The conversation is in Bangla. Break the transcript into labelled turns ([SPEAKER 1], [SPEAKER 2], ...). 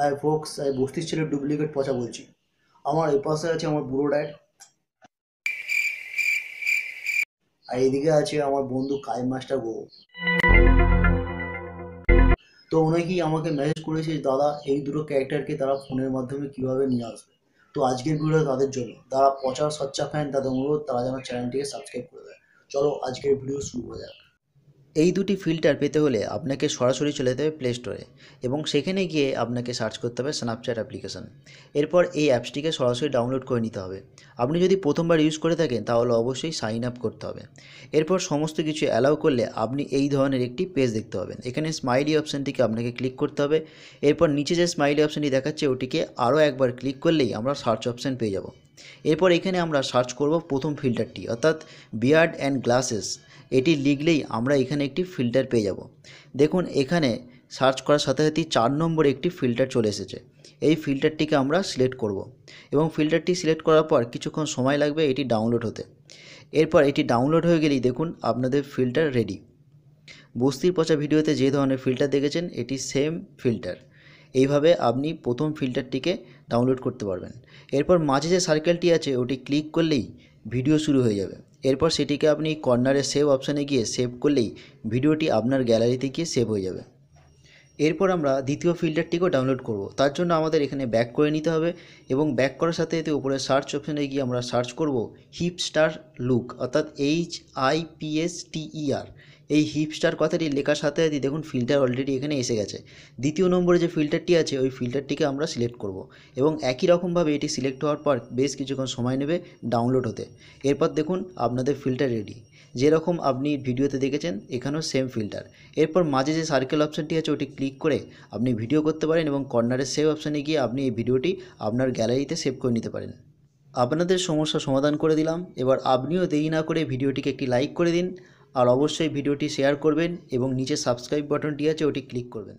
[SPEAKER 1] হাই ফোক্স আমি বস্তির ছেলে ডুপ্লিকেট পচা বলছি আমার এই পাশে আছে আমার বুড়ো ড্যাড আর এদিকে আছে আমার বন্ধু কাই মাস্টার গো তো অনেকেই আমাকে মেসেজ করেছে দাদা এই দুটো ক্যারেক্টারকে তারা ফোনের মাধ্যমে কিভাবে নিয়ে আসবে তো আজকের ভিডিও তাদের জন্য তারা পচার সচ্চা ফ্যান তাদের অনুরোধ তারা যেন চ্যানেলটিকে সাবস্ক্রাইব করে দেয় চলো আজকের ভিডিও শুরু করা যাক
[SPEAKER 2] এই দুটি ফিল্টার পেতে হলে আপনাকে সরাসরি চলে যেতে হবে প্লে স্টোরে এবং সেখানে গিয়ে আপনাকে সার্চ করতে হবে স্ন্যাপচ্যাট অ্যাপ্লিকেশান এরপর এই অ্যাপসটিকে সরাসরি ডাউনলোড করে নিতে হবে আপনি যদি প্রথমবার ইউজ করে থাকেন তাহলে অবশ্যই সাইন আপ করতে হবে এরপর সমস্ত কিছু অ্যালাউ করলে আপনি এই ধরনের একটি পেজ দেখতে পাবেন এখানে স্মাইলি অপশানটিকে আপনাকে ক্লিক করতে হবে এরপর নিচে যে স্মাইলি অপশানটি দেখাচ্ছে ওটিকে আরও একবার ক্লিক করলেই আমরা সার্চ অপশান পেয়ে যাব এরপর এখানে আমরা সার্চ করব প্রথম ফিল্টারটি অর্থাৎ বিয়ার্ড অ্যান্ড গ্লাসেস এটি লিখলেই আমরা এখানে একটি ফিল্টার পেয়ে যাব দেখুন এখানে সার্চ করার সাথে সাথেই চার নম্বরে একটি ফিল্টার চলে এসেছে এই ফিল্টারটিকে আমরা সিলেক্ট করব এবং ফিল্টারটি সিলেক্ট করার পর কিছুক্ষণ সময় লাগবে এটি ডাউনলোড হতে এরপর এটি ডাউনলোড হয়ে গেলেই দেখুন আপনাদের ফিল্টার রেডি বস্তির পচা ভিডিওতে যে ধরনের ফিল্টার দেখেছেন এটি সেম ফিল্টার এইভাবে আপনি প্রথম ফিল্টারটিকে ডাউনলোড করতে পারবেন এরপর মাঝে যে সার্কেলটি আছে ওটি ক্লিক করলেই ভিডিও শুরু হয়ে যাবে এরপর সেটিকে আপনি কর্নারে সেভ অপশানে গিয়ে সেভ করলেই ভিডিওটি আপনার গ্যালারিতে গিয়ে সেভ হয়ে যাবে এরপর আমরা দ্বিতীয় ফিল্টারটিকেও ডাউনলোড করব তার জন্য আমাদের এখানে ব্যাক করে নিতে হবে এবং ব্যাক করার সাথে সাথে উপরে সার্চ অপশানে গিয়ে আমরা সার্চ করব হিপস্টার লুক অর্থাৎ এইচ আই এই হিপস্টার কথাটি লেখার সাথে সাথে দেখুন ফিল্টার অলরেডি এখানে এসে গেছে দ্বিতীয় নম্বরে যে ফিল্টারটি আছে ওই ফিল্টারটিকে আমরা সিলেক্ট করব এবং একই রকমভাবে এটি সিলেক্ট হওয়ার পর বেশ কিছুক্ষণ সময় নেবে ডাউনলোড হতে এরপর দেখুন আপনাদের ফিল্টার রেডি যেরকম আপনি ভিডিওতে দেখেছেন এখানেও সেম ফিল্টার এরপর মাঝে যে সার্কেল অপশানটি আছে ওটি ক্লিক করে আপনি ভিডিও করতে পারেন এবং কর্নারের সেভ অপশানে গিয়ে আপনি এই ভিডিওটি আপনার গ্যালারিতে সেভ করে নিতে পারেন আপনাদের সমস্যা সমাধান করে দিলাম এবার আপনিও দেরি না করে ভিডিওটিকে একটি লাইক করে দিন আর অবশ্যই ভিডিওটি শেয়ার করবেন এবং নিচে সাবস্ক্রাইব বাটনটি আছে ওটি ক্লিক করবেন